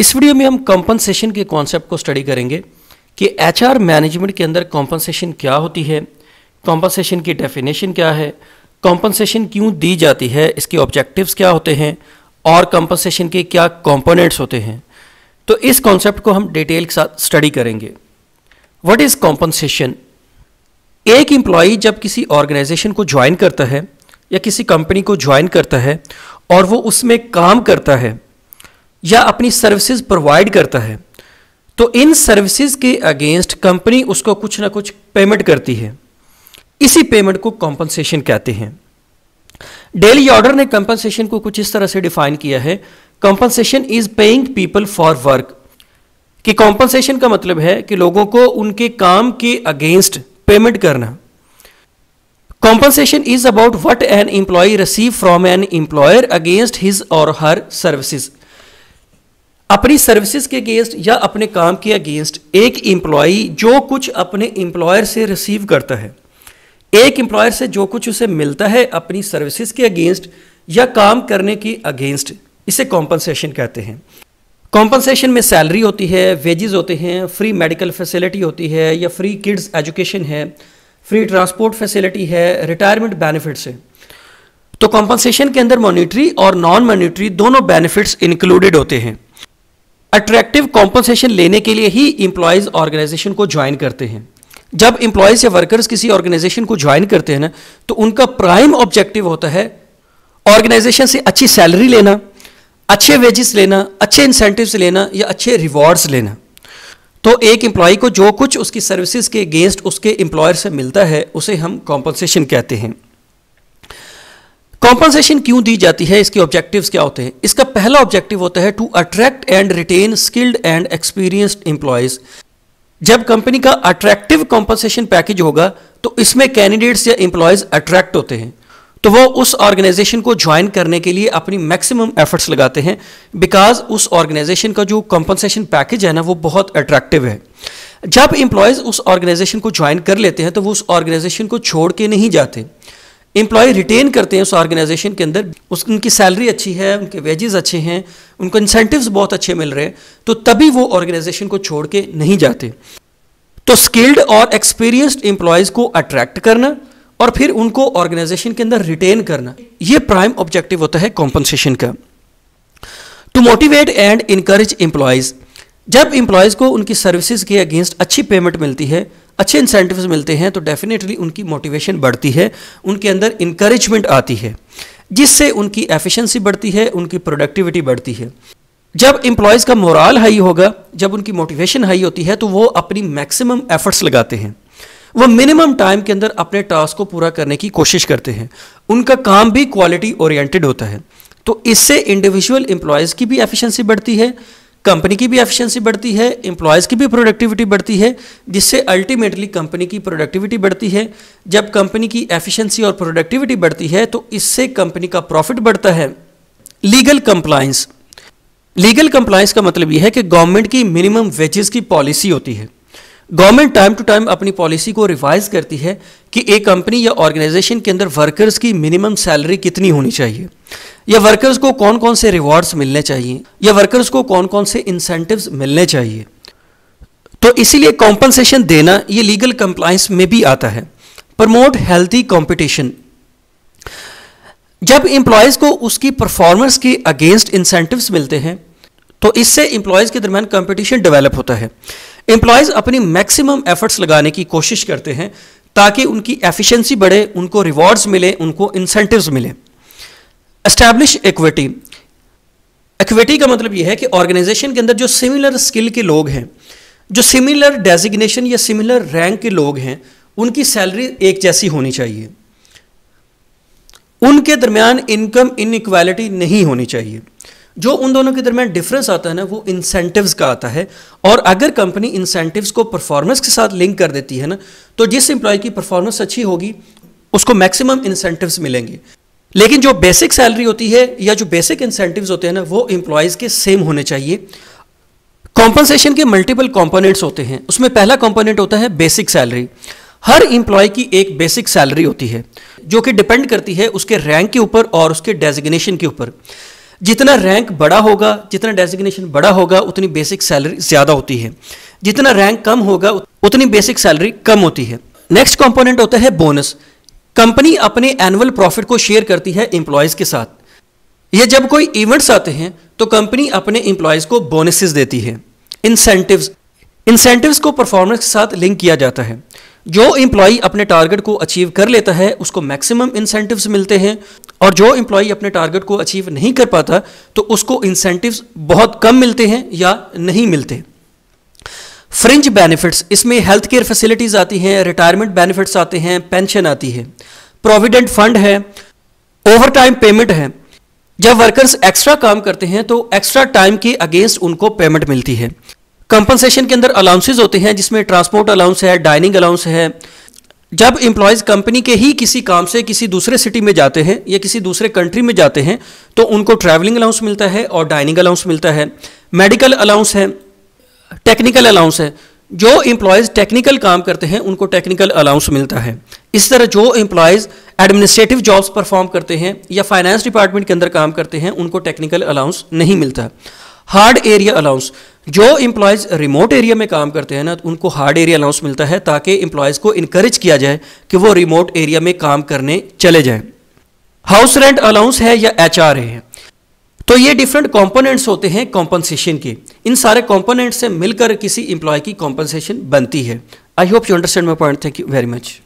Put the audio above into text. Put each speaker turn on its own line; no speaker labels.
इस वीडियो में हम कॉम्पनसेशन के कॉन्सेप्ट को स्टडी करेंगे कि एचआर मैनेजमेंट के अंदर कॉम्पनसेशन क्या होती है कॉम्पनसेशन की डेफिनेशन क्या है कॉम्पनसेशन क्यों दी जाती है इसके ऑब्जेक्टिव्स क्या होते हैं और कॉम्पनसेशन के क्या कॉम्पोनेंट्स होते हैं तो इस कॉन्सेप्ट को हम डिटेल के साथ स्टडी करेंगे वट इज़ कॉम्पनसेशन एक इंप्लॉई जब किसी ऑर्गेनाइजेशन को ज्वाइन करता है या किसी कंपनी को ज्वाइन करता है और वो उसमें काम करता है या अपनी सर्विसेज प्रोवाइड करता है तो इन सर्विसेज के अगेंस्ट कंपनी उसको कुछ ना कुछ पेमेंट करती है इसी पेमेंट को कॉम्पनसेशन कहते हैं डेली ऑर्डर ने कंपनसेशन को कुछ इस तरह से डिफाइन किया है compensation is paying people for work कि कॉम्पनसेशन का मतलब है कि लोगों को उनके काम के अगेंस्ट पेमेंट करना compensation is about what an employee receive from an employer against his or her services अपनी सर्विसेज के अगेंस्ट या अपने काम के अगेंस्ट एक एम्प्लॉय जो कुछ अपने एम्प्लॉयर से रिसीव करता है एक एम्प्लॉयर से जो कुछ उसे मिलता है अपनी सर्विसेज के अगेंस्ट या काम करने के अगेंस्ट इसे कॉम्पनसेशन कहते हैं कॉम्पनसेशन में सैलरी होती है वेजेस होते हैं फ्री मेडिकल फैसिलिटी होती है या फ्री किड्स एजुकेशन है फ्री ट्रांसपोर्ट फैसिलिटी है रिटायरमेंट बेनिफिट्स है तो कॉम्पनसेशन के अंदर मॉनिटरी और नॉन मॉनिटरी दोनों बेनिफिट्स इंक्लूडेड होते हैं अट्रैक्टिव कॉम्पनसेशन लेने के लिए ही इम्प्लॉयज़ ऑर्गेनाइजेशन को ज्वाइन करते हैं जब इम्प्लॉयज़ या वर्कर्स किसी ऑर्गेनाइजेशन को ज्वाइन करते हैं ना तो उनका प्राइम ऑब्जेक्टिव होता है ऑर्गेनाइजेशन से अच्छी सैलरी लेना अच्छे वेजेस लेना अच्छे इंसेंटिव्स लेना या अच्छे रिवॉर्ड्स लेना तो एक एम्प्लॉय को जो कुछ उसकी सर्विसेज के अगेंस्ट उसके एम्प्लॉयर से मिलता है उसे हम कॉम्पनसेशन कहते हैं कॉम्पनसेशन क्यों दी जाती है इसके ऑब्जेक्टिव क्या होते हैं इसका पहला ऑब्जेक्टिव होता है to attract and retain skilled and experienced employees जब कंपनी का अट्रैक्टिव कॉम्पनसेशन पैकेज होगा तो इसमें कैंडिडेट्स या एम्प्लॉयज अट्रैक्ट होते हैं तो वो उस ऑर्गेनाइजेशन को ज्वाइन करने के लिए अपनी मैक्सिमम एफर्ट्स लगाते हैं बिकॉज उस ऑर्गेनाइजेशन का जो कॉम्पनसेशन पैकेज है ना वो बहुत अट्रैक्टिव है जब एम्प्लॉयज उस ऑर्गेनाइजेशन को ज्वाइन कर लेते हैं तो वो उस ऑर्गेनाइजेशन को छोड़ के नहीं जाते एम्प्लॉय रिटेन करते हैं उस ऑर्गेनाइजेशन के अंदर उस उनकी सैलरी अच्छी है उनके वेजेस अच्छे हैं उनको इंसेंटिव्स बहुत अच्छे मिल रहे हैं तो तभी वो ऑर्गेनाइजेशन को छोड़ के नहीं जाते तो स्किल्ड और एक्सपीरियंस्ड एम्प्लॉयज़ को अट्रैक्ट करना और फिर उनको ऑर्गेनाइजेशन के अंदर रिटेन करना ये प्राइम ऑब्जेक्टिव होता है कॉम्पनसेशन का to motivate and encourage employees जब एम्प्लॉयज़ को उनकी सर्विसेज के अगेंस्ट अच्छी पेमेंट मिलती है अच्छे इंसेंटिव्स मिलते हैं तो डेफिनेटली उनकी मोटिवेशन बढ़ती है उनके अंदर इंकरेजमेंट आती है जिससे उनकी एफिशिएंसी बढ़ती है उनकी प्रोडक्टिविटी बढ़ती है जब इंप्लॉयज का मोरल हाई होगा जब उनकी मोटिवेशन हाई होती है तो वो अपनी मैक्सिमम एफर्ट्स लगाते हैं वो मिनिमम टाइम के अंदर अपने टास्क को पूरा करने की कोशिश करते हैं उनका काम भी क्वालिटी ओरिएंटेड होता है तो इससे इंडिविजुअल एम्प्लॉयज़ की भी एफिशिएंसी बढ़ती है कंपनी की भी एफिशिएंसी बढ़ती है एम्प्लॉयज़ की भी प्रोडक्टिविटी बढ़ती है जिससे अल्टीमेटली कंपनी की प्रोडक्टिविटी बढ़ती है जब कंपनी की एफिशिएंसी और प्रोडक्टिविटी बढ़ती है तो इससे कंपनी का प्रॉफिट बढ़ता है लीगल कंप्लायंस लीगल कंप्लायंस का मतलब यह है कि गवर्नमेंट की मिनिमम वेजेस की पॉलिसी होती है गवर्नमेंट टाइम टू टाइम अपनी पॉलिसी को रिवाइज करती है कि एक कंपनी या ऑर्गेनाइजेशन के अंदर वर्कर्स की मिनिमम सैलरी कितनी होनी चाहिए या वर्कर्स को कौन कौन से रिवॉर्ड्स मिलने चाहिए या वर्कर्स को कौन कौन से इंसेंटिव्स मिलने चाहिए तो इसीलिए कॉम्पनसेशन देना ये लीगल कंप्लाइंस में भी आता है प्रमोट हेल्थी कॉम्पिटिशन जब इंप्लॉयज को उसकी परफॉर्मेंस के अगेंस्ट इंसेंटिव्स मिलते हैं तो इससे इंप्लॉयज के दरमियान कंपटीशन डेवलप होता है एम्प्लॉयज़ अपनी मैक्सिमम एफर्ट्स लगाने की कोशिश करते हैं ताकि उनकी एफिशिएंसी बढ़े उनको रिवॉर्ड्स मिले उनको इंसेंटिव्स मिले एस्टैब्लिश इक्विटी इक्विटी का मतलब यह है कि ऑर्गेनाइजेशन के अंदर जो सिमिलर स्किल के लोग हैं जो सिमिलर डेजिग्नेशन या सिमिलर रैंक के लोग हैं उनकी सैलरी एक जैसी होनी चाहिए उनके दरमियान इनकम इनक्वालिटी नहीं होनी चाहिए जो उन दोनों के दरमियान डिफरेंस आता है ना वो इंसेंटिव्स का आता है और अगर कंपनी इंसेंटिव्स को परफॉर्मेंस के साथ लिंक कर देती है ना तो जिस एम्प्लॉय की परफॉर्मेंस अच्छी होगी उसको मैक्सिमम इंसेंटिव्स मिलेंगे लेकिन जो बेसिक सैलरी होती है या जो बेसिक इंसेंटिव्स होते हैं ना वो इंप्लॉयज के सेम होने चाहिए कॉम्पनसेशन के मल्टीपल कॉम्पोनेंट्स होते हैं उसमें पहला कॉम्पोनेंट होता है बेसिक सैलरी हर इंप्लॉय की एक बेसिक सैलरी होती है जो कि डिपेंड करती है उसके रैंक के ऊपर और उसके डेजिग्नेशन के ऊपर जितना रैंक बड़ा होगा जितना डेजिग्नेशन बड़ा होगा उतनी बेसिक सैलरी ज़्यादा होती है जितना रैंक कम होगा उतनी बेसिक सैलरी कम होती है नेक्स्ट कंपोनेंट होता है बोनस कंपनी अपने एनुअल प्रॉफिट को शेयर करती है एम्प्लॉयज़ के साथ ये जब कोई इवेंट्स आते हैं तो कंपनी अपने एम्प्लॉयज़ को बोनसेस देती है इंसेंटिव्स इंसेंटिव्स को परफॉर्मेंस के साथ लिंक किया जाता है जो एम्प्लॉय अपने टारगेट को अचीव कर लेता है उसको मैक्सिमम इंसेंटिव्स मिलते हैं और जो इंप्लॉई अपने टारगेट को अचीव नहीं कर पाता तो उसको इंसेंटिव्स बहुत कम मिलते हैं या नहीं मिलते फ्रिंज बेनिफिट्स इसमें हेल्थ केयर फैसिलिटीज़ आती हैं रिटायरमेंट बेनिफिट्स आते हैं पेंशन आती है प्रोविडेंट फंड है ओवर टाइम पेमेंट है जब वर्कर्स एक्स्ट्रा काम करते हैं तो एक्स्ट्रा टाइम के अगेंस्ट उनको पेमेंट मिलती है कंपनसेशन के अंदर अलाउंसेज होते हैं जिसमें ट्रांसपोर्ट अलाउंस है डाइनिंग अलाउंस है जब इम्प्लॉयज़ कंपनी के ही किसी काम से किसी दूसरे सिटी में जाते हैं या किसी दूसरे कंट्री में जाते हैं तो उनको ट्रैवलिंग अलाउंस मिलता है और डाइनिंग अलाउंस मिलता है मेडिकल अलाउंस है टेक्निकल अलाउंस है जो इम्प्लॉयज़ टेक्निकल काम करते हैं उनको टेक्निकल अलाउंस मिलता है इस तरह जो एम्प्लॉयज़ एडमिनिस्ट्रेटिव जॉब्स परफॉर्म करते हैं या फाइनेंस डिपार्टमेंट के अंदर काम करते हैं उनको टेक्निकल अलाउंस नहीं मिलता हार्ड एरिया अलाउंस जो इम्प्लॉयज रिमोट एरिया में काम करते हैं ना तो उनको हार्ड एरिया अलाउंस मिलता है ताकि इम्प्लॉयज को इनक्रेज किया जाए कि वो रिमोट एरिया में काम करने चले जाएं हाउस रेंट अलाउंस है या एच आर है तो ये डिफरेंट कंपोनेंट्स होते हैं कॉम्पनसेशन के इन सारे कंपोनेंट्स से मिलकर किसी इंप्लॉय की कॉम्पनसेशन बनती है I hope you understand my point thank you very much